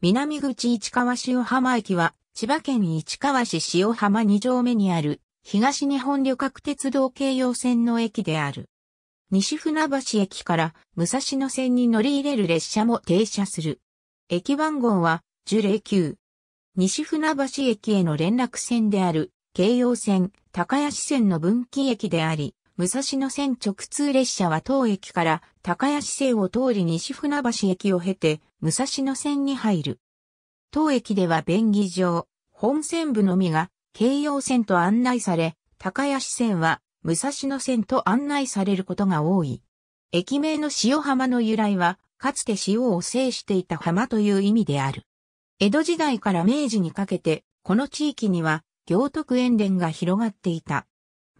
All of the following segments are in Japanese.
南口市川塩浜駅は、千葉県市川市塩浜2丁目にある、東日本旅客鉄道京葉線の駅である。西船橋駅から武蔵野線に乗り入れる列車も停車する。駅番号は樹齢9西船橋駅への連絡線である、京葉線、高谷支線の分岐駅であり、武蔵野線直通列車は当駅から高谷市線を通り西船橋駅を経て武蔵野線に入る。当駅では便宜上、本線部のみが京葉線と案内され、高谷市線は武蔵野線と案内されることが多い。駅名の塩浜の由来は、かつて塩を制していた浜という意味である。江戸時代から明治にかけて、この地域には行徳塩田が広がっていた。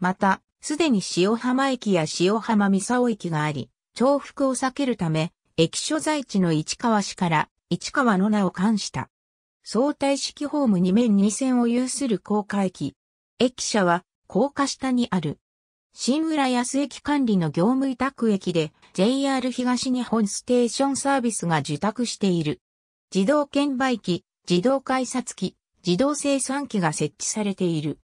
また、すでに塩浜駅や塩浜三沢駅があり、重複を避けるため、駅所在地の市川市から市川の名を冠した。相対式ホーム2面2線を有する高架駅。駅舎は高架下にある。新浦安駅管理の業務委託駅で JR 東日本ステーションサービスが受託している。自動券売機、自動改札機、自動生産機が設置されている。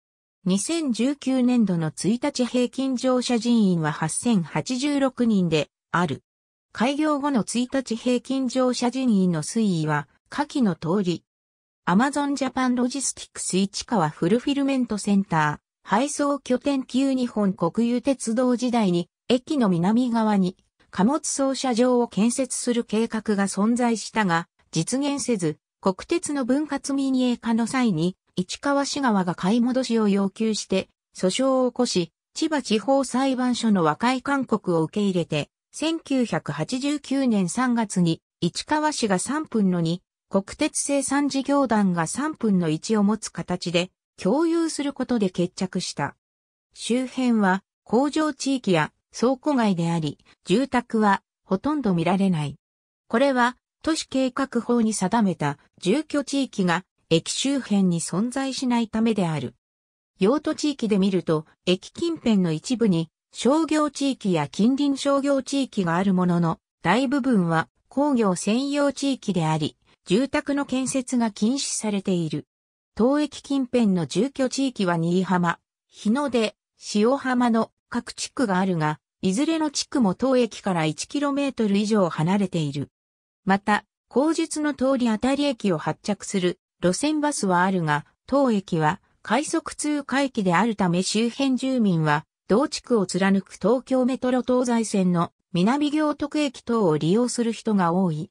2019年度の1日平均乗車人員は8086人である。開業後の1日平均乗車人員の推移は下記の通り。アマゾンジャパンロジスティックス市川フルフィルメントセンター、配送拠点級日本国有鉄道時代に駅の南側に貨物操車場を建設する計画が存在したが、実現せず、国鉄の分割民営化の際に市川市側が買い戻しを要求して訴訟を起こし、千葉地方裁判所の和解勧告を受け入れて、1989年3月に市川市が3分の2、国鉄生産事業団が3分の1を持つ形で共有することで決着した。周辺は工場地域や倉庫街であり、住宅はほとんど見られない。これは都市計画法に定めた住居地域が駅周辺に存在しないためである。用途地域で見ると、駅近辺の一部に商業地域や近隣商業地域があるものの、大部分は工業専用地域であり、住宅の建設が禁止されている。当駅近辺の住居地域は新居浜、日の出、塩浜の各地区があるが、いずれの地区も当駅から 1km 以上離れている。また、工述の通り当たり駅を発着する路線バスはあるが、当駅は快速通過駅であるため周辺住民は、同地区を貫く東京メトロ東西線の南行徳駅等を利用する人が多い。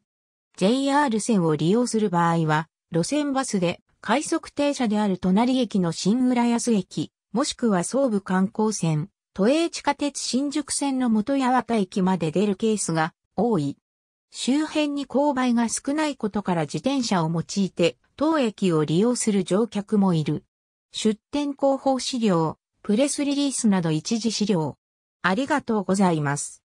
JR 線を利用する場合は、路線バスで快速停車である隣駅の新浦安駅、もしくは総武観光線、都営地下鉄新宿線の元八幡駅まで出るケースが多い。周辺に勾配が少ないことから自転車を用いて当駅を利用する乗客もいる。出店広報資料、プレスリリースなど一時資料。ありがとうございます。